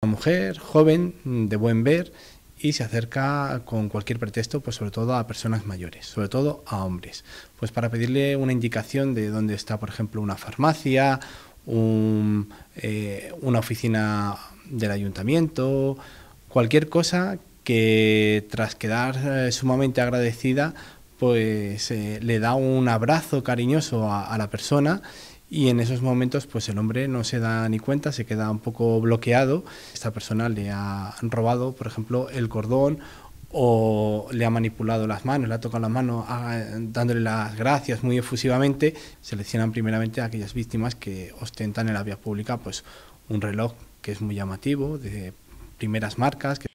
Una mujer joven, de buen ver, y se acerca con cualquier pretexto, pues sobre todo a personas mayores, sobre todo a hombres, pues para pedirle una indicación de dónde está, por ejemplo, una farmacia, eh, una oficina del ayuntamiento, cualquier cosa que tras quedar eh, sumamente agradecida, pues eh, le da un abrazo cariñoso a la persona y en esos momentos pues el hombre no se da ni cuenta, se queda un poco bloqueado. Esta persona le ha robado, por ejemplo, el cordón o le ha manipulado las manos, le ha tocado las manos dándole las gracias muy efusivamente, seleccionan primeramente a aquellas víctimas que ostentan en la vía pública pues un reloj que es muy llamativo, de primeras marcas.